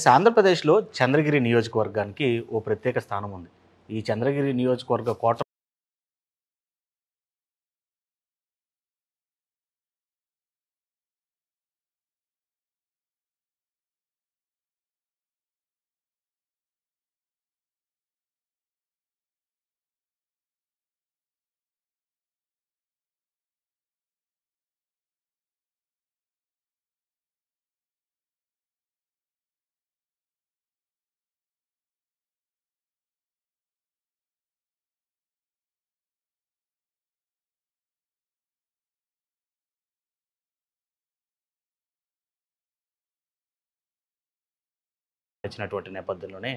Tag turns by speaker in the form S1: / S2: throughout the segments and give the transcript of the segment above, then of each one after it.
S1: Yes ఆంధ్రప్రదేశ్లో చంద్రగిరి నియోజకవర్గానికి ఓ ప్రత్యేక స్థానం ఉంది ఈ చంద్రగిరి నియోజకవర్గ కోట వచ్చినటువంటి నేపథ్యంలోనే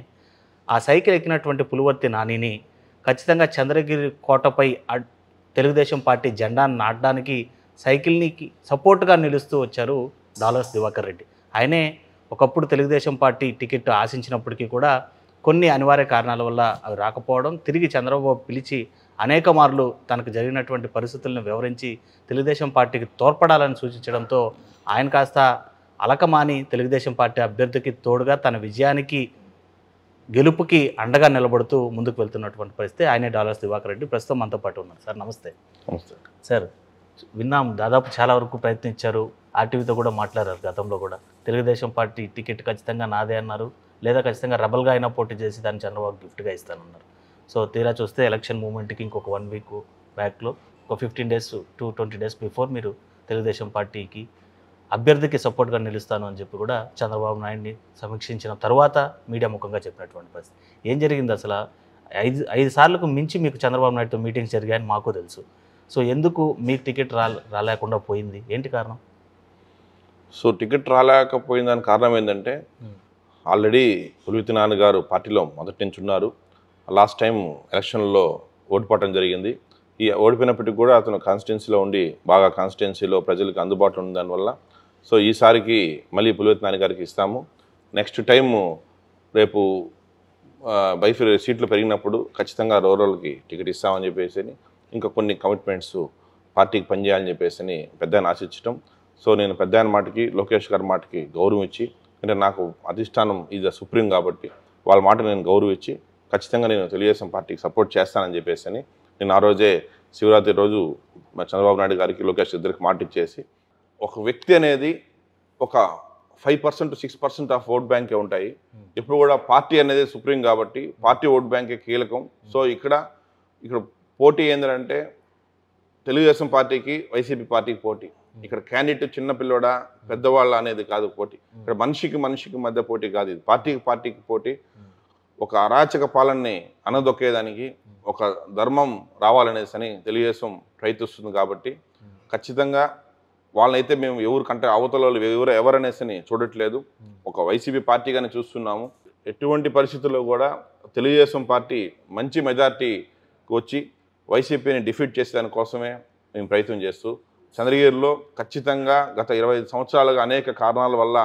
S1: ఆ సైకిల్ ఎక్కినటువంటి పులివర్తి నానిని ఖచ్చితంగా చంద్రగిరి కోటపై తెలుగుదేశం పార్టీ జెండాను నాటడానికి సైకిల్ని సపోర్ట్గా నిలుస్తూ వచ్చారు దాలస్ దివాకర్ రెడ్డి ఆయనే ఒకప్పుడు తెలుగుదేశం పార్టీ టికెట్ ఆశించినప్పటికీ కూడా కొన్ని అనివార్య కారణాల వల్ల అవి రాకపోవడం తిరిగి చంద్రబాబు పిలిచి అనేక మార్లు తనకు జరిగినటువంటి పరిస్థితులను వివరించి తెలుగుదేశం పార్టీకి తోడ్పడాలని సూచించడంతో ఆయన కాస్త అలకమాని తెలుగుదేశం పార్టీ అభ్యర్థికి తోడుగా తన విజయానికి గెలుపుకి అండగా నిలబడుతూ ముందుకు వెళ్తున్నటువంటి పరిస్థితి ఆయనే డాలర్స్ దివాకర్ రెడ్డి ప్రస్తుతం మనతో పాటు ఉన్నారు సార్ నమస్తే నమస్తే సార్ విన్నాం దాదాపు చాలా వరకు ప్రయత్నించారు ఆర్టీవీతో కూడా మాట్లాడారు గతంలో కూడా తెలుగుదేశం పార్టీ టికెట్ ఖచ్చితంగా నాదే అన్నారు లేదా ఖచ్చితంగా రబల్గా అయినా పోటీ చేసి దాన్ని చంద్రబాబు గిఫ్ట్గా ఇస్తానన్నారు సో తీరా చూస్తే ఎలక్షన్ మూమెంట్కి ఇంకొక వన్ వీక్ బ్యాక్లో ఒక fifteen days two twenty days before మీరు తెలుగుదేశం పార్టీకి అభ్యర్థికి సపోర్ట్గా నిలుస్తాను అని చెప్పి కూడా చంద్రబాబు నాయుడిని సమీక్షించిన తర్వాత మీడియా ముఖంగా చెప్పినటువంటి పరిస్థితి ఏం జరిగింది అసలు ఐదు ఐదు సార్లకు మించి మీకు చంద్రబాబు నాయుడుతో మీటింగ్స్ జరిగాయని మాకు తెలుసు సో ఎందుకు మీకు టికెట్ రా రాలేకుండా పోయింది ఏంటి కారణం
S2: సో టికెట్ రాలేకపోయిందని కారణం ఏంటంటే ఆల్రెడీ పులివితి గారు పార్టీలో మొదటి నుంచి ఉన్నారు లాస్ట్ టైం ఎలక్షన్లో ఓడిపోవటం జరిగింది ఈ ఓడిపోయినప్పటికీ కూడా అతను కాన్స్టిట్యున్సీలో ఉండి బాగా కాన్స్టిట్యున్సీలో ప్రజలకు అందుబాటులో ఉన్న దానివల్ల సో ఈసారికి మళ్ళీ పులివెత్తి గారికి ఇస్తాము నెక్స్ట్ టైం రేపు బైఫ్ సీట్లు పెరిగినప్పుడు ఖచ్చితంగా రోరల్కి టికెట్ ఇస్తామని చెప్పేసి ఇంకా కొన్ని కమిట్మెంట్స్ పార్టీకి పనిచేయాలని చెప్పేసి పెద్ద ఆశించడం సో నేను పెద్ద ఆయన మాటకి లోకేష్ గారి మాటకి గౌరవం ఇచ్చి అంటే నాకు అధిష్టానం ఇది సుప్రీం కాబట్టి వాళ్ళ మాట నేను గౌరవించి ఖచ్చితంగా నేను తెలుగుదేశం పార్టీకి సపోర్ట్ చేస్తానని చెప్పేసి నేను ఆ రోజే శివరాత్రి రోజు చంద్రబాబు నాయుడు గారికి లోకేష్ ఇద్దరికి మాట ఇచ్చేసి ఒక వ్యక్తి అనేది ఒక five percent six percent of vote బ్యాంకే ఉంటాయి ఇప్పుడు కూడా పార్టీ అనేది సుప్రీం కాబట్టి పార్టీ ఓట్ బ్యాంకే కీలకం సో ఇక్కడ ఇక్కడ పోటీ ఏంటంటే తెలుగుదేశం పార్టీకి వైసీపీ పార్టీకి పోటీ ఇక్కడ క్యాండిడేట్ చిన్న పెద్దవాళ్ళ అనేది కాదు పోటీ ఇక్కడ మనిషికి మనిషికి మధ్య పోటీ కాదు ఇది పార్టీకి పార్టీకి పోటీ ఒక అరాచక పాలనని అనదొక్కేదానికి ఒక ధర్మం రావాలనేసి అని తెలుగుదేశం ప్రయత్నిస్తుంది కాబట్టి ఖచ్చితంగా వాళ్ళనైతే మేము ఎవరు కంటే అవతల ఎవరు ఎవరనేసి చూడట్లేదు ఒక వైసీపీ పార్టీగానే చూస్తున్నాము ఎటువంటి పరిస్థితుల్లో కూడా తెలుగుదేశం పార్టీ మంచి మెజార్టీకి వచ్చి వైసీపీని డిఫీట్ కోసమే మేము ప్రయత్నం చేస్తూ చంద్రగిరిలో ఖచ్చితంగా గత ఇరవై సంవత్సరాలుగా అనేక కారణాల వల్ల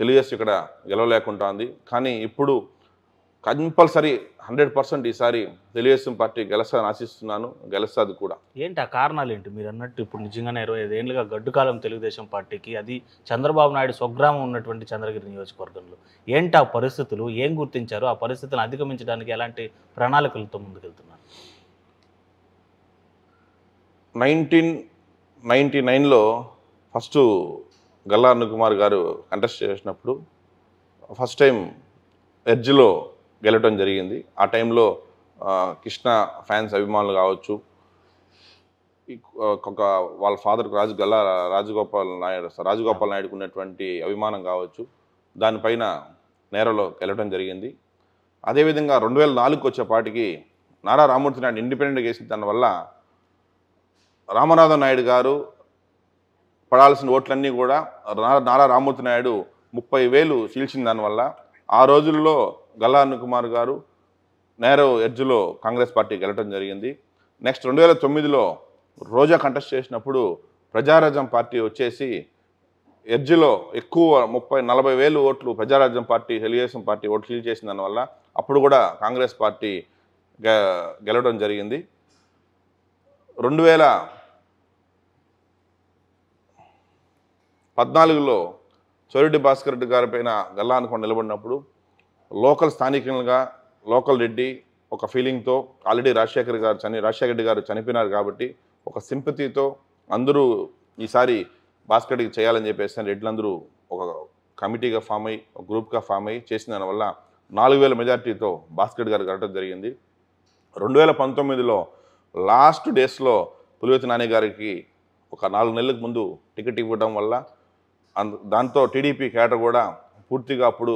S2: తెలుగుదేశం ఇక్కడ గెలవలేకుంటుంది కానీ ఇప్పుడు కంపల్సరీ హండ్రెడ్ పర్సెంట్ ఈసారి తెలుగుదేశం పార్టీ గెలసాని ఆశిస్తున్నాను గెలసాది కూడా
S1: ఏంటి ఆ కారణాలు ఏంటి మీరు అన్నట్టు ఇప్పుడు నిజంగానే ఇరవై ఐదేళ్ళుగా ఏళ్ళుగా గడ్డుకాలం తెలుగుదేశం పార్టీకి అది చంద్రబాబు నాయుడు స్వగ్రామం ఉన్నటువంటి చంద్రగిరి నియోజకవర్గంలో ఏంటి ఆ పరిస్థితులు ఏం గుర్తించారు ఆ పరిస్థితులను అధిగమించడానికి ఎలాంటి ప్రణాళికలతో ముందుకెళ్తున్నారు
S2: నైన్టీన్ నైన్టీ నైన్లో ఫస్ట్ గల్లా కుమార్ గారు కంటెస్ట్ చేసినప్పుడు ఫస్ట్ టైం ఎడ్జ్లో గెలవటం జరిగింది ఆ టైంలో కృష్ణ ఫ్యాన్స్ అభిమానులు కావచ్చు ఒక వాళ్ళ ఫాదర్ రాజు గల్ల రాజగోపాల్ నాయుడు రాజగోపాల్ నాయుడుకు ఉన్నటువంటి అభిమానం కావచ్చు దానిపైన నేరలో గెలవటం జరిగింది అదేవిధంగా రెండు వేల నాలుగుకి వచ్చేపాటికి నారా రామూర్తి నాయుడు ఇండిపెండెంట్ చేసిన దానివల్ల రామనాథం నాయుడు గారు పడాల్సిన ఓట్లన్నీ కూడా నారా రామూర్తి నాయుడు ముప్పై వేలు చీల్చిన దానివల్ల ఆ రోజుల్లో గల్లాన్ కుమార్ గారు నేరో ఎడ్జ్లో కాంగ్రెస్ పార్టీకి వెళ్ళడం జరిగింది నెక్స్ట్ రెండు వేల తొమ్మిదిలో రోజా కంటెస్ట్ చేసినప్పుడు ప్రజారాజ్యం పార్టీ వచ్చేసి ఎడ్జ్లో ఎక్కువ ముప్పై నలభై వేలు ఓట్లు ప్రజారాజ్యం పార్టీ తెలుగుదేశం పార్టీ ఓట్లు ఫీల్ చేసిన దానివల్ల అప్పుడు కూడా కాంగ్రెస్ పార్టీ గెలవడం జరిగింది రెండు వేల పద్నాలుగులో చోరెడ్డి భాస్కర్ రెడ్డి గారి పైన గల్లా అనుకొని నిలబడినప్పుడు లోకల్ స్థానికంగా లోకల్ రెడ్డి ఒక ఫీలింగ్తో ఆల్రెడీ రాజశేఖర్ గారు చని రాజశేఖర రెడ్డి గారు చనిపోయినారు కాబట్టి ఒక సింపతితో అందరూ ఈసారి భాస్కర్కి చేయాలని చెప్పేసి రెడ్లందరూ ఒక కమిటీగా ఫామ్ అయ్యి ఒక గ్రూప్గా ఫామ్ అయ్యి చేసిన దానివల్ల నాలుగు వేల మెజార్టీతో భాస్కర్ గారు గడటం జరిగింది రెండు వేల పంతొమ్మిదిలో లాస్ట్ డేస్లో పులివేతి నాని గారికి ఒక నాలుగు నెలలకు ముందు టికెట్ ఇవ్వడం వల్ల దాంతో టీడీపీ కేటర్ కూడా పూర్తిగా అప్పుడు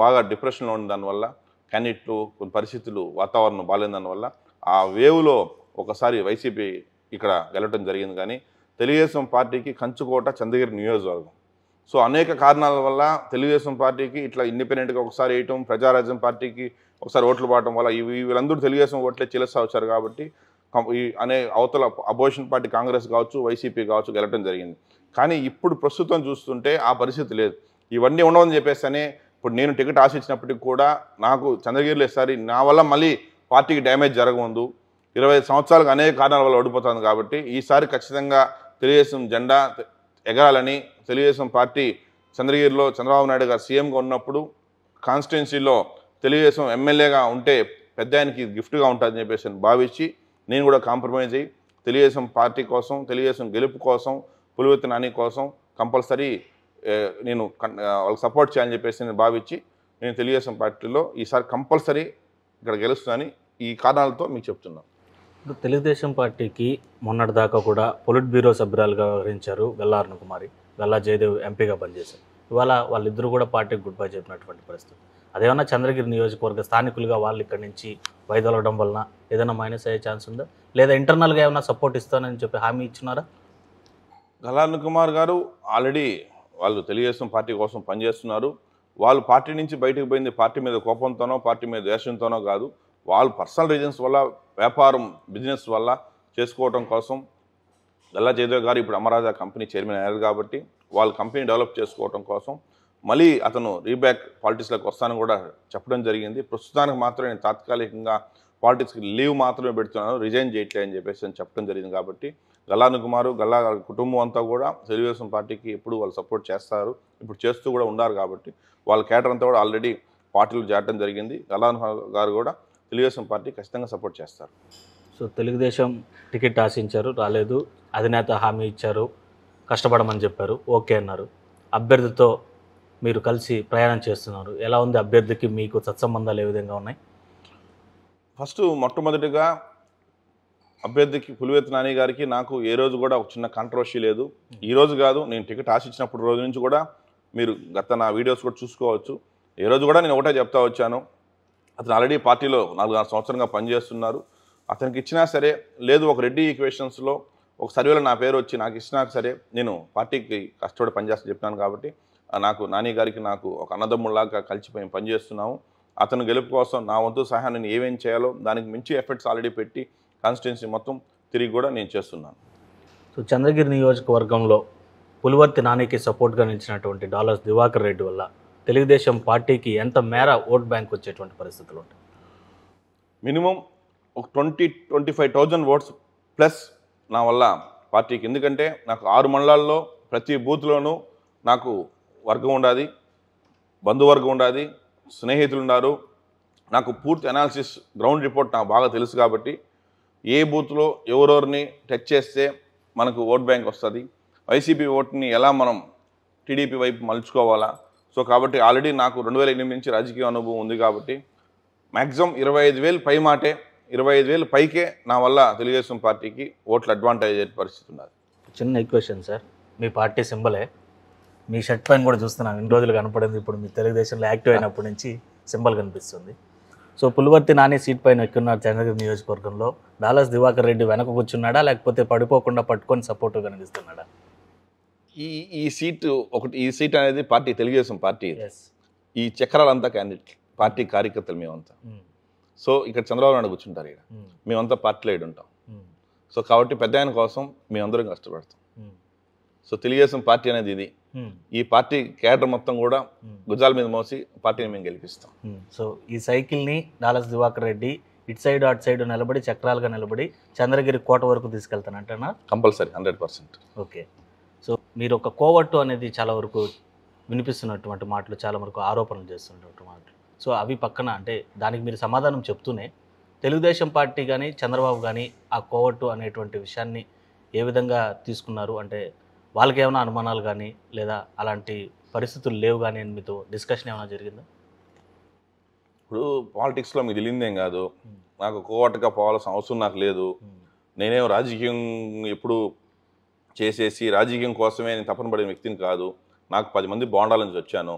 S2: బాగా డిప్రెషన్లో ఉన్న దానివల్ల క్యాండిడేట్లు కొన్ని పరిస్థితులు వాతావరణం బాగాలేని దానివల్ల ఆ వేవ్లో ఒకసారి వైసీపీ ఇక్కడ వెళ్ళటం జరిగింది కానీ తెలుగుదేశం పార్టీకి కంచుకోట చంద్రగిరి నియోజకవర్గం సో అనేక కారణాల వల్ల తెలుగుదేశం పార్టీకి ఇట్లా ఇండిపెండెంట్గా ఒకసారి వేయటం ప్రజారాజ్యం పార్టీకి ఒకసారి ఓట్లు పాడటం వల్ల వీళ్ళందరూ తెలుగుదేశం ఓట్లే చిలస్తా వచ్చారు కాబట్టి అనే అవతల అపోజిషన్ పార్టీ కాంగ్రెస్ కావచ్చు వైసీపీ కావచ్చు గెలటం జరిగింది కానీ ఇప్పుడు ప్రస్తుతం చూస్తుంటే ఆ పరిస్థితి లేదు ఇవన్నీ ఉండవని చెప్పేస్తేనే ఇప్పుడు నేను టికెట్ ఆశించినప్పటికి కూడా నాకు చంద్రగిరిలో ఈసారి నా వల్ల మళ్ళీ పార్టీకి డ్యామేజ్ జరగముందు ఇరవై సంవత్సరాలకు అనేక కారణాల వల్ల ఓడిపోతుంది కాబట్టి ఈసారి ఖచ్చితంగా తెలుగుదేశం జెండా ఎగరాలని తెలుగుదేశం పార్టీ చంద్రగిరిలో చంద్రబాబు నాయుడు గారు సీఎంగా ఉన్నప్పుడు కాన్స్టిట్యున్సీలో తెలుగుదేశం ఎమ్మెల్యేగా ఉంటే పెద్ద ఆయనకి గిఫ్ట్గా ఉంటుందని చెప్పేసి భావించి నేను కూడా కాంప్రమైజ్ అయ్యి తెలుగుదేశం పార్టీ కోసం తెలుగుదేశం గెలుపు కోసం పులివెత్తనాని నాని కోసం కంపల్సరీ నేను వాళ్ళకి సపోర్ట్ చేయాలని చెప్పేసి నేను భావించి నేను తెలుగుదేశం పార్టీలో ఈసారి కంపల్సరీ ఇక్కడ గెలుస్తుందని ఈ కారణాలతో మీకు చెప్తున్నాను
S1: ఇప్పుడు తెలుగుదేశం పార్టీకి మొన్నటిదాకా కూడా పొలిట్ బ్యూరో సభ్యురాలుగా వ్యవహరించారు వెల్లారణ కుమారి వెల్లా జయదేవ్ ఎంపీగా పనిచేశారు ఇవాళ వాళ్ళిద్దరూ కూడా పార్టీకి గుడ్ బై చెప్పినటువంటి పరిస్థితి అదేమన్నా చంద్రగిరి నియోజకవర్గ స్థానికులుగా వాళ్ళు ఇక్కడి నుంచి వైదొలగడం వలన ఏదైనా మైనస్ అయ్యే ఛాన్స్ ఉందా లేదా ఇంటర్నల్గా ఏమైనా సపోర్ట్ ఇస్తానని చెప్పి హామీ ఇచ్చినారా
S2: గల్లార్ను కుమార్ గారు ఆల్రెడీ వాళ్ళు తెలుగుదేశం పార్టీ కోసం పనిచేస్తున్నారు వాళ్ళు పార్టీ నుంచి బయటకు పోయింది పార్టీ మీద కోపంతోనో పార్టీ మీద ద్వేషంతోనో కాదు వాళ్ళు పర్సనల్ రీజన్స్ వల్ల వ్యాపారం బిజినెస్ వల్ల చేసుకోవటం కోసం గల్లా జయదేవ్ గారు ఇప్పుడు అమరాజా కంపెనీ చైర్మన్ అయ్యారు కాబట్టి వాళ్ళ కంపెనీ డెవలప్ చేసుకోవటం కోసం మళ్ళీ అతను రీబ్యాక్ పాలిటిక్స్లోకి వస్తానని కూడా చెప్పడం జరిగింది ప్రస్తుతానికి మాత్రం నేను తాత్కాలికంగా పాలిటిక్స్కి లీవ్ మాత్రమే పెడుతున్నాను రిజైన్ చేయట్లే అని చెప్పేసి అని చెప్పడం జరిగింది కాబట్టి గల్లాను కుమారు గల్లా కుటుంబం అంతా కూడా తెలుగుదేశం పార్టీకి ఎప్పుడు వాళ్ళు సపోర్ట్ చేస్తారు ఇప్పుడు చేస్తూ కూడా ఉన్నారు కాబట్టి వాళ్ళ కేటర్ అంతా కూడా ఆల్రెడీ పార్టీలు చేరడం జరిగింది గల్లాను గారు కూడా తెలుగుదేశం పార్టీ ఖచ్చితంగా సపోర్ట్ చేస్తారు
S1: సో తెలుగుదేశం టికెట్ ఆశించారు రాలేదు అధినేత హామీ ఇచ్చారు కష్టపడమని చెప్పారు ఓకే అన్నారు అభ్యర్థితో మీరు కలిసి ప్రయాణం చేస్తున్నారు ఎలా ఉంది అభ్యర్థికి మీకు సత్సంబంధాలు ఏ విధంగా ఉన్నాయి
S2: ఫస్ట్ మొట్టమొదటిగా అభ్యర్థికి పులివేతి నాని గారికి నాకు ఏ రోజు కూడా ఒక చిన్న కాంట్రవర్సీ లేదు ఈ రోజు కాదు నేను టికెట్ ఆశించినప్పుడు రోజు నుంచి కూడా మీరు గత నా వీడియోస్ కూడా చూసుకోవచ్చు ఏ రోజు కూడా నేను ఒకటే చెప్తా వచ్చాను అతను ఆల్రెడీ పార్టీలో ఆరు సంవత్సరంగా పనిచేస్తున్నారు అతనికి ఇచ్చినా సరే లేదు ఒక రెడ్డి ఈక్వేషన్స్లో ఒక సర్వేలో నా పేరు వచ్చి నాకు ఇచ్చినా సరే నేను పార్టీకి కష్టపడి పనిచేస్తా చెప్పినాను కాబట్టి నాకు నాని గారికి నాకు ఒక అన్నదమ్ముళ్ళగా కలిసిపోయి పనిచేస్తున్నాము అతను గెలుపు కోసం నా వంతు సహాయం నేను ఏమేమి చేయాలో దానికి మించి ఎఫర్ట్స్ ఆల్రెడీ పెట్టి కాన్స్టిట్యున్సీ మొత్తం తిరిగి కూడా నేను చేస్తున్నాను
S1: సో చంద్రగిరి నియోజకవర్గంలో పులివర్తి నానికి సపోర్ట్గా నిలిచినటువంటి డాలర్స్ దివాకర్ రెడ్డి వల్ల తెలుగుదేశం పార్టీకి ఎంత మేర ఓట్ బ్యాంక్ వచ్చేటువంటి పరిస్థితులు ఉంటాయి
S2: మినిమం ఒక twenty twenty five thousand votes plus నా వల్ల పార్టీకి ఎందుకంటే నాకు ఆరు మండలాల్లో ప్రతి బూత్లోనూ నాకు వర్గం ఉండాది బంధువర్గం ఉండాది స్నేహితులు ఉన్నారు నాకు పూర్తి అనాలిసిస్ గ్రౌండ్ రిపోర్ట్ నాకు బాగా తెలుసు కాబట్టి ఏ బూత్లో ఎవరెవరిని టచ్ చేస్తే మనకు ఓట్ బ్యాంక్ వస్తుంది వైసీపీ ఓట్ని ఎలా మనం టీడీపీ వైపు మలుచుకోవాలా సో కాబట్టి ఆల్రెడీ నాకు రెండు వేల ఎనిమిది నుంచి రాజకీయ అనుభవం ఉంది కాబట్టి మ్యాక్సిమం ఇరవై ఐదు వేలు పై మాటే ఇరవై ఐదు వేలు పైకే నా వల్ల తెలుగుదేశం పార్టీకి ఓట్లు అడ్వాంటేజ్ అయ్యే పరిస్థితి ఉన్నది
S1: చిన్న ఈక్వేషన్ సార్ మీ పార్టీ సింబలే మీ షర్ట్ పైన కూడా చూస్తున్నాను ఇన్ని రోజులు కనపడింది ఇప్పుడు మీ తెలుగుదేశంలో యాక్టివ్ అయినప్పటి నుంచి సింబల్ కనిపిస్తుంది సో పులివర్తి నాని సీట్ పైన ఎక్కున్నారు చంద్రగిరి నియోజకవర్గంలో దాలాస్ దివాకర్ రెడ్డి వెనక కూర్చున్నాడా లేకపోతే పడిపోకుండా పట్టుకొని సపోర్ట్ కనిపిస్తున్నాడా
S2: ఈ ఈ సీటు ఒకటి ఈ సీట్ అనేది పార్టీ తెలుగుదేశం పార్టీ ఈ చక్రాలంతా క్యాండిడేట్ పార్టీ కార్యకర్తలు మేమంతా hmm. సో ఇక్కడ చంద్రబాబు నాయుడు కూర్చుంటారు ఇక్కడ hmm. మేమంతా పార్టీలో ఇడు ఉంటాం hmm. సో కాబట్టి పెద్ద ఆయన కోసం మేమందరం కష్టపడతాం సో తెలుగుదేశం పార్టీ అనేది ఇది ఈ పార్టీ కేడర్ మొత్తం కూడా గుజాల మీద మోసి పార్టీని మేము గెలిపిస్తాం
S1: సో ఈ సైకిల్ని నాలస్ దివాకర్ రెడ్డి ఇటు సైడ్ అటు సైడ్ నిలబడి చక్రాలుగా నిలబడి చంద్రగిరి కోట వరకు తీసుకెళ్తాను అంటేనా
S2: compulsory hundred percent
S1: okay so మీరు ఒక కోవట్టు అనేది చాలా వరకు వినిపిస్తున్నటువంటి మాటలు చాలా వరకు ఆరోపణలు చేస్తున్నటువంటి మాటలు సో అవి పక్కన అంటే దానికి మీరు సమాధానం చెప్తూనే తెలుగుదేశం పార్టీ కానీ చంద్రబాబు కానీ ఆ కోవట్టు అనేటువంటి విషయాన్ని ఏ విధంగా తీసుకున్నారు అంటే వాళ్ళకి ఏమైనా అనుమానాలు కానీ లేదా అలాంటి పరిస్థితులు లేవు కానీ మీతో డిస్కషన్ ఏమైనా జరిగిందా
S2: ఇప్పుడు పాలిటిక్స్లో మీకు తెలియదేం కాదు నాకు కోటగా పోవాల్సిన అవసరం నాకు లేదు నేనేం రాజకీయం ఎప్పుడు చేసేసి రాజకీయం కోసమే నేను తపన పడిన వ్యక్తిని కాదు నాకు పది మంది బాండాల నుంచి వచ్చాను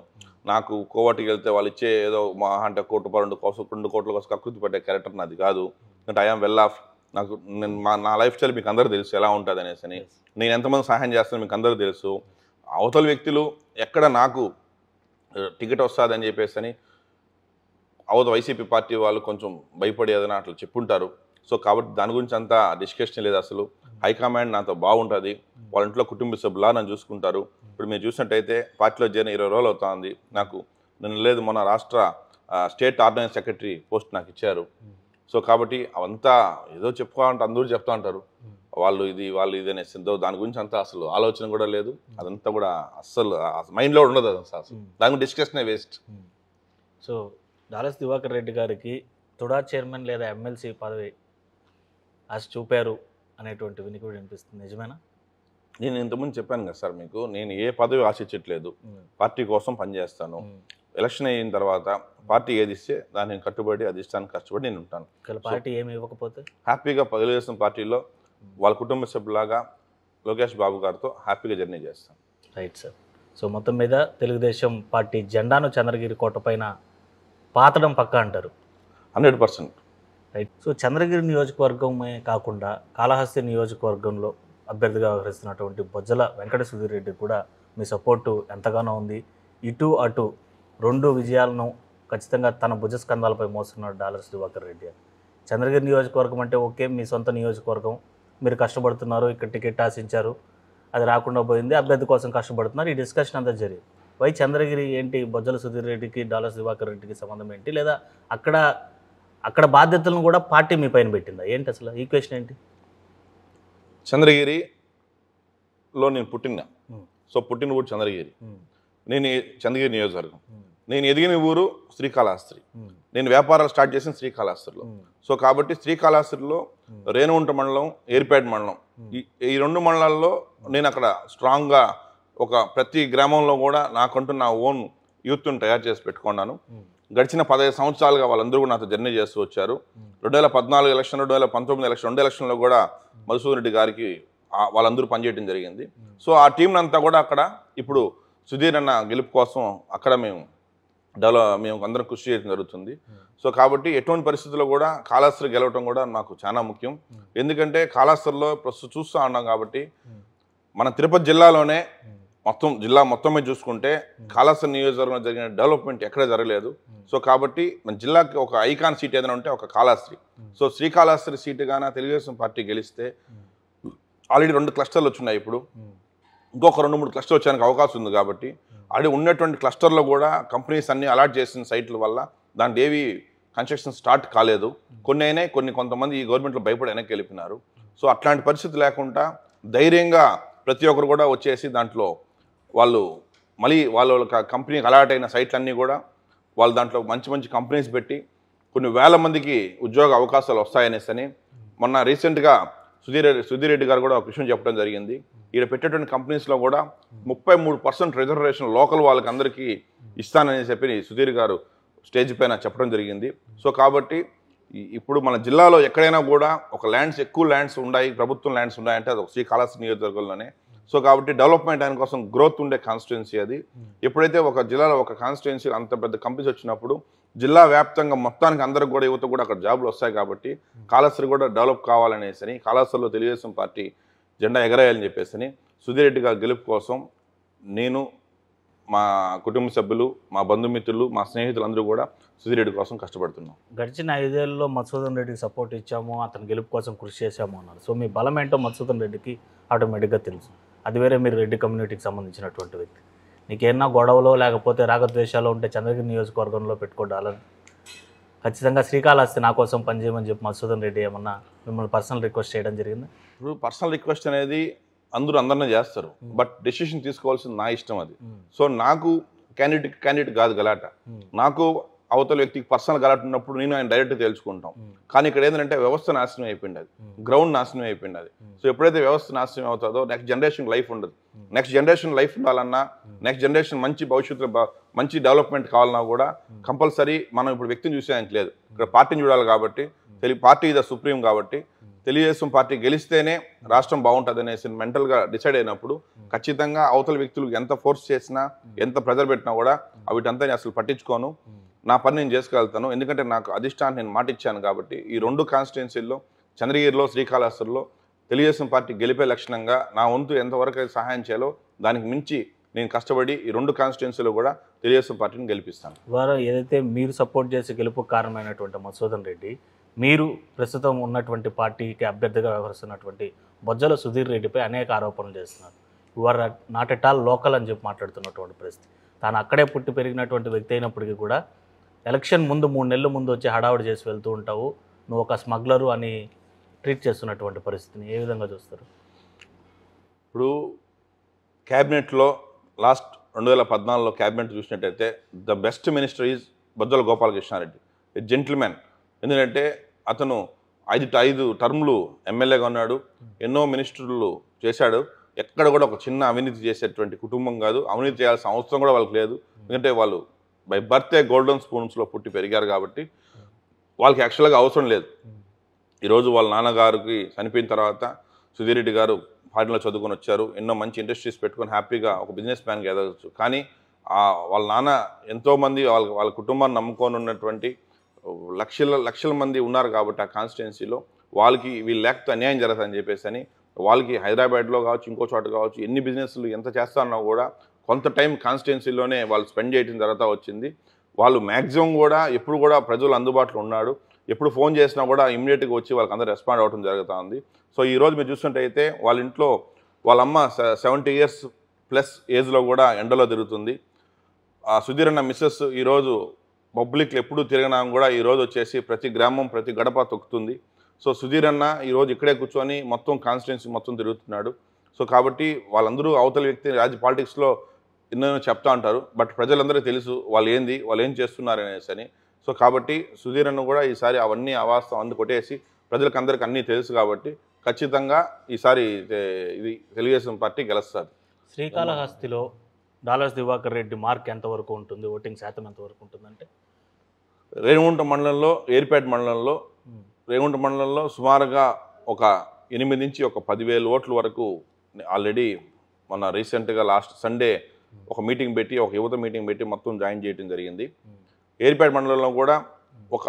S2: నాకు కోవటికి వెళ్తే వాళ్ళు ఇచ్చే ఏదో మా అంటే కోటి రెండు కోసం రెండు కోట్ల కోసం కకృతి పడ్డే క్యారెక్టర్ నాది కాదు అంటే ఐఎమ్ వెల్ ఆఫ్ నాకు నేను మా నా లైఫ్ స్టైల్ మీకు అందరూ తెలుసు ఎలా ఉంటుంది అనేసి అని నేను ఎంతమంది సహాయం చేస్తాను మీకు అందరూ తెలుసు అవతల వ్యక్తులు ఎక్కడ నాకు టికెట్ వస్తుంది అని చెప్పేసి అని అవత వైసీపీ పార్టీ వాళ్ళు కొంచెం భయపడేదని అట్లా చెప్పుంటారు సో కాబట్టి దాని గురించి అంతా డిస్కషన్ లేదు అసలు హైకమాండ్ hmm. నాతో బాగుంటుంది hmm. వాళ్ళ ఇంట్లో కుటుంబ సభ్యులా నన్ను చూసుకుంటారు hmm. ఇప్పుడు మీరు చూసినట్టయితే పార్టీలో చేరిన ఇరవై రోజులు అవుతుంది నాకు నేను లేదు మన రాష్ట్ర స్టేట్ ఆర్గనైజ్ సెక్రటరీ పోస్ట్ నాకు ఇచ్చారు సో కాబట్టి అవంతా ఏదో చెప్పుకోవాలంటే అందరూ చెప్తా ఉంటారు వాళ్ళు ఇది వాళ్ళు ఇది అనేసి దాని గురించి అంతా అసలు ఆలోచన కూడా లేదు అదంతా కూడా అస్సలు మైండ్లో ఉండదు అసలు దాని డిస్కషనే waste
S1: so dollars Diwakar Reddy గారికి తుడా చైర్మన్ లేదా ఎమ్మెల్సీ పదవి అసలు చూపారు అనేటువంటి కూడా వినిపిస్తుంది నిజమేనా
S2: నేను ఇంతకుముందు చెప్పాను కదా సార్ మీకు నేను ఏ పదవి ఆశించట్లేదు పార్టీ కోసం పనిచేస్తాను ఎలక్షన్ అయిన తర్వాత పార్టీ ఏది ఇస్తే దానికి కట్టుబడి అధిష్టానికి కష్టపడి నేను ఉంటాను పార్టీ ఏమి ఇవ్వకపోతే హ్యాపీగా తెలుగుదేశం పార్టీలో వాళ్ళ కుటుంబ సభ్యులాగా లోకేష్ బాబు గారితో హ్యాపీగా జర్నీ చేస్తాను రైట్ సార్
S1: సో మొత్తం మీద తెలుగుదేశం పార్టీ జెండాను చంద్రగిరి కోట పైన పాతడం పక్క అంటారు hundred percent right so Chandragiri నియోజకవర్గమే కాకుండా కాళహస్తి నియోజకవర్గంలో అభ్యర్థిగా వ్యవహరిస్తున్నటువంటి బొజ్జల వెంకట సుధీర్ రెడ్డి కూడా మీ సపోర్టు ఎంతగానో ఉంది ఇటు అటు రెండు విజయాలను ఖచ్చితంగా తన భుజస్కంధాలపై మోస్తున్నాడు డాలర్ శ్రీవాకర్ రెడ్డి అని చంద్రగిరి నియోజకవర్గం అంటే ఓకే మీ సొంత నియోజకవర్గం మీరు కష్టపడుతున్నారు ఇక్కడ టికెట్ ఆశించారు అది రాకుండా పోయింది అభ్యర్థి కోసం కష్టపడుతున్నారు ఈ డిస్కషన్ అంతా జరిగింది వై చంద్రగిరి ఏంటి బొజ్జల సుధీర్ రెడ్డికి డాలర్ దివాకర్ రెడ్డికి సంబంధం ఏంటి లేదా అక్కడ అక్కడ బాధ్యతలను కూడా పార్టీ మీ పైన పెట్టిందా ఏంటి అసలు క్వశ్చన్ ఏంటి
S2: చంద్రగిరిలో నేను పుట్టిన సో పుట్టిన కూడా చంద్రగిరి నేను చంద్రగిరి నియోజకవర్గం నేను ఎదిగిన ఊరు శ్రీకాళహస్తి నేను వ్యాపారాలు స్టార్ట్ చేసిన శ్రీకాళహస్తిలో సో కాబట్టి శ్రీకాళహస్తిలో రేణుగుంట మండలం ఏర్పేట మండలం ఈ రెండు మండలాల్లో నేను అక్కడ స్ట్రాంగ్గా ఒక ప్రతి గ్రామంలో కూడా నాకంటూ నా ఓన్ యూత్ను తయారు చేసి పెట్టుకున్నాను గడిచిన పదహైదు సంవత్సరాలుగా వాళ్ళందరూ కూడా నాతో జర్నీ చేస్తూ వచ్చారు రెండు వేల పద్నాలుగు ఎలక్షన్ రెండు వేల పంతొమ్మిది ఎలక్షన్ రెండు ఎలక్షన్లో కూడా మధుసూదన్ రెడ్డి గారికి వాళ్ళందరూ పనిచేయడం జరిగింది సో ఆ టీంనంతా అంతా కూడా అక్కడ ఇప్పుడు సుధీర్ అన్న గెలుపు కోసం అక్కడ మేము డెవలప్ మేము అందరం కృషి చేయడం జరుగుతుంది సో కాబట్టి ఎటువంటి పరిస్థితుల్లో కూడా కాళాస్త్ర గెలవటం కూడా నాకు చాలా ముఖ్యం ఎందుకంటే కాళాస్త్రలో ప్రస్తుతం చూస్తూ ఉన్నాం కాబట్టి మన తిరుపతి జిల్లాలోనే మొత్తం జిల్లా మొత్తమే చూసుకుంటే కాళాస్త్ర నియోజకవర్గంలో జరిగిన డెవలప్మెంట్ ఎక్కడ జరగలేదు సో కాబట్టి మన జిల్లాకి ఒక ఐకాన్ సీట్ ఏదైనా ఉంటే ఒక కాళాస్త్రి సో శ్రీకాళాస్త్రి సీటు కానీ తెలుగుదేశం పార్టీ గెలిస్తే ఆల్రెడీ రెండు క్లస్టర్లు వచ్చినాయి ఇప్పుడు ఇంకొక రెండు మూడు క్లస్టర్ వచ్చానికి అవకాశం ఉంది కాబట్టి ఆల్రెడీ ఉన్నటువంటి క్లస్టర్లో కూడా కంపెనీస్ అన్ని అలాట్ చేసిన సైట్ల వల్ల దాంట్లో ఏవి కన్స్ట్రక్షన్ స్టార్ట్ కాలేదు కొన్ని అయినాయి కొన్ని కొంతమంది ఈ గవర్నమెంట్లో భయపడి వెనక్కి వెళ్ళిపోయినారు సో అట్లాంటి పరిస్థితి లేకుండా ధైర్యంగా ప్రతి ఒక్కరు కూడా వచ్చేసి దాంట్లో వాళ్ళు మళ్ళీ వాళ్ళ కంపెనీకి అలాట్ అయిన సైట్లన్నీ కూడా వాళ్ళు దాంట్లో మంచి మంచి కంపెనీస్ పెట్టి కొన్ని వేల మందికి ఉద్యోగ అవకాశాలు వస్తాయనేసి అని మొన్న రీసెంట్గా సుధీర్ సుధీర్ రెడ్డి గారు కూడా ఒక విషయం చెప్పడం జరిగింది ఈయన పెట్టేటువంటి కంపెనీస్లో కూడా ముప్పై మూడు పర్సెంట్ రిజర్వేషన్ లోకల్ వాళ్ళకి అందరికీ ఇస్తానని చెప్పి సుధీర్ గారు స్టేజ్ పైన చెప్పడం జరిగింది సో కాబట్టి ఇప్పుడు మన జిల్లాలో ఎక్కడైనా కూడా ఒక ల్యాండ్స్ ఎక్కువ ల్యాండ్స్ ఉన్నాయి ప్రభుత్వం ల్యాండ్స్ ఉన్నాయంటే అది ఒక శ్రీకాళహస్తి నియోజకవర్గంలోనే సో కాబట్టి డెవలప్మెంట్ అయిన కోసం గ్రోత్ ఉండే కాన్స్టిట్యున్సీ అది ఎప్పుడైతే ఒక జిల్లాలో ఒక కాన్స్టిట్యున్సీ అంత పెద్ద కంపెనీస్ వచ్చినప్పుడు జిల్లా వ్యాప్తంగా మొత్తానికి అందరికి కూడా యువత కూడా అక్కడ జాబులు వస్తాయి కాబట్టి కాళేశ్వరి కూడా డెవలప్ అని కాళేశ్వరిలో తెలుగుదేశం పార్టీ జెండా ఎగరేయాలని చెప్పేసి సుధీరెడ్డి గారి గెలుపు కోసం నేను మా కుటుంబ సభ్యులు మా బంధుమిత్రులు మా స్నేహితులు అందరూ కూడా సుధీరెడ్డి కోసం కష్టపడుతున్నాం
S1: గడిచిన ఐదేళ్లలో మధుసూదన్ రెడ్డికి సపోర్ట్ ఇచ్చాము అతని గెలుపు కోసం కృషి చేశాము అన్నారు సో మీ బలం ఏంటో మధుసూదన్ రెడ్డికి ఆటోమేటిక్గా తెలుసు అది వేరే మీరు రెడ్డి కమ్యూనిటీకి సంబంధించినటువంటి వ్యక్తి నీకేమన్నా గొడవలో లేకపోతే రాగద్వేషాలు ఉంటే చంద్రగిరి నియోజకవర్గంలో పెట్టుకోవడాలని ఖచ్చితంగా శ్రీకాళహస్తి నా కోసం పనిచేయమని చెప్పి మధుసూదన్ రెడ్డి ఏమన్నా మిమ్మల్ని పర్సనల్ రిక్వెస్ట్ చేయడం జరిగింది
S2: ఇప్పుడు పర్సనల్ రిక్వెస్ట్ అనేది అందరూ అందరినీ చేస్తారు బట్ డెసిషన్ తీసుకోవాల్సింది నా ఇష్టం అది సో నాకు క్యాండిడేట్ క్యాండిడేట్ కాదు గలాట నాకు అవతల వ్యక్తికి పర్సనల్ కరెక్ట్ ఉన్నప్పుడు నేను ఆయన డైరెక్ట్ తెలుసుకుంటాం కానీ ఇక్కడ ఏంటంటే వ్యవస్థ నాశనం అయిపోయింది అది గ్రౌండ్ నాశనం అయిపోయింది అది సో ఎప్పుడైతే వ్యవస్థ నాశనం అవుతుందో నెక్స్ట్ జనరేషన్ లైఫ్ ఉండదు నెక్స్ట్ జనరేషన్ లైఫ్ ఉండాలన్నా నెక్స్ట్ జనరేషన్ మంచి భవిష్యత్తులో మంచి డెవలప్మెంట్ కావాలన్నా కూడా కంపల్సరీ మనం ఇప్పుడు వ్యక్తిని చూసేదానికి లేదు ఇక్కడ పార్టీని చూడాలి కాబట్టి తెలుగు పార్టీ ఇదే సుప్రీం కాబట్టి తెలుగుదేశం పార్టీ గెలిస్తేనే రాష్ట్రం బాగుంటుంది అనేసి మెంటల్గా డిసైడ్ అయినప్పుడు ఖచ్చితంగా అవతల వ్యక్తులు ఎంత ఫోర్స్ చేసినా ఎంత ప్రెజర్ పెట్టినా కూడా వీటంతా అసలు పట్టించుకోను నా పని నేను చేసుకోగలుగుతాను ఎందుకంటే నాకు అధిష్టాన్ని నేను మాటిచ్చాను కాబట్టి ఈ రెండు కాన్స్టిట్యున్సీల్లో చంద్రగిరిలో శ్రీకాళహస్తుల్లో తెలుగుదేశం పార్టీ గెలిపే లక్షణంగా నా వంతు ఎంతవరకు సహాయం చేయాలో దానికి మించి నేను కష్టపడి ఈ రెండు కాన్స్టిట్యున్సీలో కూడా తెలుగుదేశం పార్టీని గెలిపిస్తాను
S1: వారు ఏదైతే మీరు సపోర్ట్ చేసి గెలుపు కారణమైనటువంటి మధుసూదన్ రెడ్డి మీరు ప్రస్తుతం ఉన్నటువంటి పార్టీకి అభ్యర్థిగా వ్యవహరిస్తున్నటువంటి బొజ్జల సుధీర్ రెడ్డిపై అనేక ఆరోపణలు చేస్తున్నారు వారు నాట్ ఎట్ ఆల్ లోకల్ అని చెప్పి మాట్లాడుతున్నటువంటి పరిస్థితి తాను అక్కడే పుట్టి పెరిగినటువంటి వ్యక్తి అయినప్పటికీ కూడా ఎలక్షన్ ముందు మూడు నెలల ముందు వచ్చి హడావుడి చేసి వెళ్తూ ఉంటావు నువ్వు ఒక స్మగ్లరు అని ట్రీట్ చేస్తున్నటువంటి పరిస్థితిని ఏ విధంగా చూస్తారు
S2: ఇప్పుడు క్యాబినెట్లో లాస్ట్ రెండు వేల పద్నాలుగులో క్యాబినెట్ చూసినట్టయితే the best minister is Bojjala Gopalakrishna Reddy a gentleman ఎందుకంటే అతను ఐదు ఐదు టర్మ్లు ఎమ్మెల్యేగా ఉన్నాడు ఎన్నో మినిస్టర్లు చేశాడు ఎక్కడ కూడా ఒక చిన్న అవినీతి చేసేటువంటి కుటుంబం కాదు అవినీతి చేయాల్సిన అవసరం కూడా వాళ్ళకి లేదు ఎందుకంటే వాళ్ళు బై బర్తే గోల్డెన్ స్పూన్స్లో పుట్టి పెరిగారు కాబట్టి వాళ్ళకి యాక్చువల్గా అవసరం లేదు ఈరోజు వాళ్ళ నాన్నగారికి చనిపోయిన తర్వాత సుధీరెడ్డి గారు ఫారిన్లో చదువుకొని వచ్చారు ఎన్నో మంచి ఇండస్ట్రీస్ పెట్టుకొని హ్యాపీగా ఒక బిజినెస్ మ్యాన్గా ఎదగచ్చు కానీ వాళ్ళ నాన్న ఎంతోమంది వాళ్ళ వాళ్ళ కుటుంబాన్ని నమ్ముకొని ఉన్నటువంటి లక్షల లక్షల మంది ఉన్నారు కాబట్టి ఆ కాన్స్టిట్యున్సీలో వాళ్ళకి వీళ్ళు లేకపోతే అన్యాయం జరగదని చెప్పేసి అని వాళ్ళకి హైదరాబాద్లో కావచ్చు ఇంకో చోట కావచ్చు ఎన్ని బిజినెస్లు ఎంత చేస్తానో కూడా కొంత టైం కాన్స్టిట్యున్సీలోనే వాళ్ళు స్పెండ్ చేయడం తర్వాత వచ్చింది వాళ్ళు మ్యాక్సిమం కూడా ఎప్పుడు కూడా ప్రజలు అందుబాటులో ఉన్నాడు ఎప్పుడు ఫోన్ చేసినా కూడా ఇమీడియట్గా వచ్చి వాళ్ళకి అందరూ రెస్పాండ్ అవ్వడం జరుగుతూ ఉంది సో ఈరోజు మీరు చూస్తుంటైతే వాళ్ళ ఇంట్లో వాళ్ళమ్మ సెవెంటీ ఇయర్స్ ప్లస్ ఏజ్లో కూడా ఎండలో తిరుగుతుంది సుధీర్ అన్న మిస్సెస్ ఈరోజు పబ్లిక్లు ఎప్పుడూ తిరగడం కూడా ఈరోజు వచ్చేసి ప్రతి గ్రామం ప్రతి గడప తొక్కుతుంది సో సుధీర్ అన్న ఈరోజు ఇక్కడే కూర్చొని మొత్తం కాన్స్టిట్యున్సీ మొత్తం తిరుగుతున్నాడు సో కాబట్టి వాళ్ళందరూ అవతల వ్యక్తి రాజ్య పాలిటిక్స్లో ఎన్నో చెప్తా ఉంటారు బట్ ప్రజలందరూ తెలుసు వాళ్ళు ఏంది వాళ్ళు ఏం చేస్తున్నారు అనేసి అని సో కాబట్టి సుధీర్ అన్న కూడా ఈసారి అవన్నీ అవాస్తవం అందు కొట్టేసి ప్రజలకు అందరికీ అన్నీ తెలుసు కాబట్టి ఖచ్చితంగా ఈసారి ఇది తెలుగుదేశం పార్టీ గెలుస్తుంది
S1: శ్రీకాళహస్తిలో డాలర్స్ దివాకర్ రెడ్డి మార్క్ ఎంతవరకు ఉంటుంది ఓటింగ్ శాతం ఎంతవరకు ఉంటుందంటే
S2: రేణుగుంట మండలంలో ఏర్పేట మండలంలో రేగుంట మండలంలో సుమారుగా ఒక ఎనిమిది నుంచి ఒక పదివేల ఓట్ల వరకు ఆల్రెడీ మన రీసెంట్గా లాస్ట్ సండే ఒక మీటింగ్ పెట్టి ఒక యువత మీటింగ్ పెట్టి మొత్తం జాయిన్ చేయడం జరిగింది ఏరిపేట మండలంలో కూడా ఒక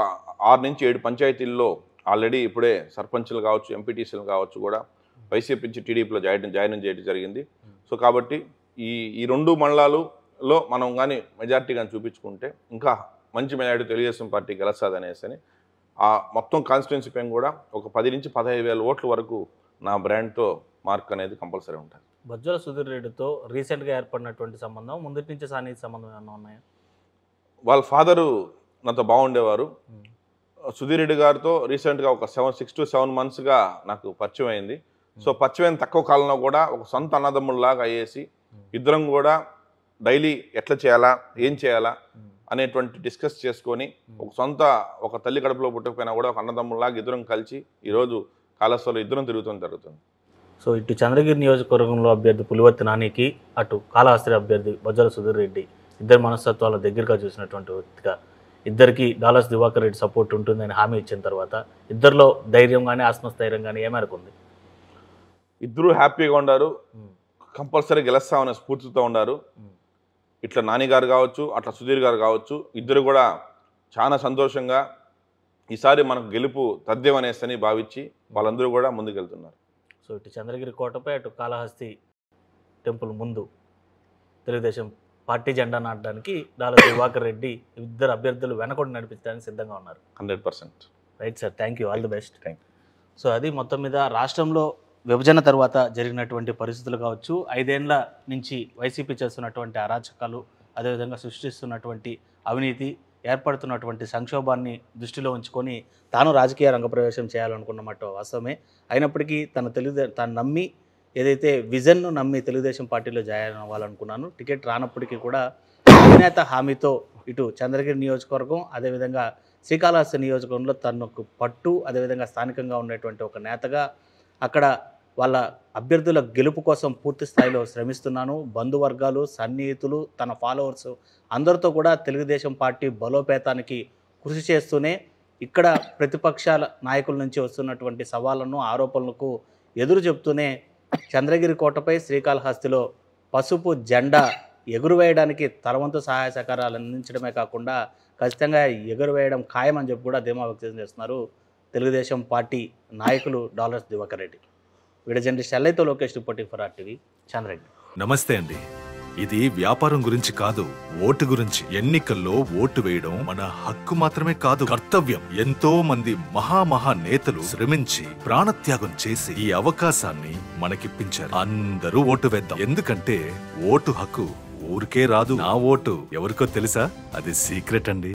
S2: ఆరు నుంచి ఏడు పంచాయతీల్లో ఆల్రెడీ ఇప్పుడే సర్పంచ్లు కావచ్చు ఎంపీటీసీలు కావచ్చు కూడా వైసీపీ నుంచి టీడీపీలో జాయిన్ జాయిన్ చేయడం జరిగింది సో కాబట్టి ఈ ఈ రెండు మండలాలలో మనం కానీ మెజార్టీ కానీ చూపించుకుంటే ఇంకా మంచి మెజార్టీ తెలుగుదేశం పార్టీ గెలసాదనేసి అని ఆ మొత్తం కాన్స్టిట్యున్సీ పైన కూడా ఒక పది నుంచి పదహైదు వేల ఓట్ల వరకు నా బ్రాండ్తో మార్క్ అనేది కంపల్సరీ ఉంటుంది
S1: బజ్జల సుధీర్ రెడ్డితో రీసెంట్గా ఏర్పడినటువంటి సంబంధం ముందటి నుంచి సాన్నిహిత సంబంధం ఏమన్నా ఉన్నాయా
S2: వాళ్ళ ఫాదరు నాతో బాగుండేవారు సుధీర్ రెడ్డి గారితో రీసెంట్గా ఒక సెవెన్ సిక్స్ టు సెవెన్ మంత్స్గా నాకు పరిచయం అయింది సో పరిచయం తక్కువ కాలంలో కూడా ఒక సొంత అన్నదమ్ముల్లాగా అయ్యేసి ఇద్దరం కూడా డైలీ ఎట్లా చేయాలా ఏం చేయాలా అనేటువంటి డిస్కస్ చేసుకొని hmm. ఒక సొంత ఒక తల్లి కడుపులో పుట్టకపోయినా కూడా ఒక అన్నదమ్ములాగా ఇద్దరం కలిసి ఈరోజు కాళేశ్వరంలో ఇద్దరం తిరుగుతుంది జరుగుతుంది
S1: సో ఇటు చంద్రగిరి నియోజకవర్గంలో అభ్యర్థి పులివర్తి నానికి అటు కాళహస్తి అభ్యర్థి బజ్జల సుధీర్ రెడ్డి ఇద్దరు మనస్తత్వాల దగ్గరగా చూసినటువంటి వ్యక్తిగా ఇద్దరికి డాలర్స్ దివాకర్ రెడ్డి సపోర్ట్ ఉంటుందని హామీ ఇచ్చిన తర్వాత
S2: ఇద్దరిలో ధైర్యం కానీ ఆత్మస్థైర్యం కానీ ఏ మేరకు ఉంది ఇద్దరు హ్యాపీగా ఉన్నారు hmm. కంపల్సరీ గెలుస్తామనే స్ఫూర్తితో ఉన్నారు hmm. ఇట్లా నానిగారు కావచ్చు అట్లా సుధీర్ గారు కావచ్చు ఇద్దరు కూడా చాలా సంతోషంగా ఈసారి మనకు గెలుపు అనేస్తని భావించి వాళ్ళందరూ కూడా ముందుకెళ్తున్నారు
S1: సో ఇటు చంద్రగిరి కోటపై అటు కాళహస్తి టెంపుల్ ముందు తెలుగుదేశం పార్టీ జెండా నాటడానికి దాదాపు దివాకర్ రెడ్డి ఇద్దరు అభ్యర్థులు వెనకొండ నడిపించడానికి సిద్ధంగా ఉన్నారు
S2: hundred percent
S1: right sir thank you all the best thank so అది మొత్తం మీద రాష్ట్రంలో విభజన తర్వాత జరిగినటువంటి పరిస్థితులు కావచ్చు ఐదేండ్ల నుంచి వైసీపీ చేస్తున్నటువంటి అరాచకాలు అదేవిధంగా సృష్టిస్తున్నటువంటి అవినీతి ఏర్పడుతున్నటువంటి సంక్షోభాన్ని దృష్టిలో ఉంచుకొని తాను రాజకీయ రంగప్రవేశం చేయాలనుకున్న మాట వాస్తవమే అయినప్పటికీ తన తెలుగు తను నమ్మి ఏదైతే విజన్ను నమ్మి తెలుగుదేశం పార్టీలో జాయిన్ అవ్వాలనుకున్నాను టికెట్ రానప్పటికీ కూడా అధినేత హామీతో ఇటు చంద్రగిరి నియోజకవర్గం అదేవిధంగా శ్రీకాళహస్తి నియోజకవర్గంలో తనకు పట్టు అదేవిధంగా స్థానికంగా ఉన్నటువంటి ఒక నేతగా అక్కడ వాళ్ళ అభ్యర్థుల గెలుపు కోసం పూర్తి స్థాయిలో శ్రమిస్తున్నాను బంధువర్గాలు సన్నిహితులు తన ఫాలోవర్స్ అందరితో కూడా తెలుగుదేశం పార్టీ బలోపేతానికి కృషి చేస్తూనే ఇక్కడ ప్రతిపక్షాల నాయకుల నుంచి వస్తున్నటువంటి సవాళ్లను ఆరోపణలకు ఎదురు చెబుతూనే చంద్రగిరి కోటపై శ్రీకాళహస్తిలో పసుపు జెండా ఎగురువేయడానికి తలవంతు సహాయ సహకారాలు అందించడమే కాకుండా ఖచ్చితంగా ఎగురువేయడం ఖాయమని చెప్పి కూడా ధీమా వ్యక్తం చేస్తున్నారు తెలుగుదేశం పార్టీ నాయకులు డాలర్స్ దివాకర్ రెడ్డి వీడ జర్నలిస్ట్ ఎల్ఐతో Lokesh reporting for RTV Chandra Reddy నమస్తే అండి ఇది వ్యాపారం గురించి కాదు ఓటు గురించి ఎన్నికల్లో ఓటు వేయడం మన హక్కు మాత్రమే కాదు కర్తవ్యం ఎంతో మంది మహామహా నేతలు శ్రమించి ప్రాణత్యాగం చేసి ఈ అవకాశాన్ని మనకిప్పించారు అందరూ ఓటు వేద్దాం ఎందుకంటే ఓటు హక్కు ఊరికే రాదు నా ఓటు ఎవరికో తెలుసా అది సీక్రెట్ అండి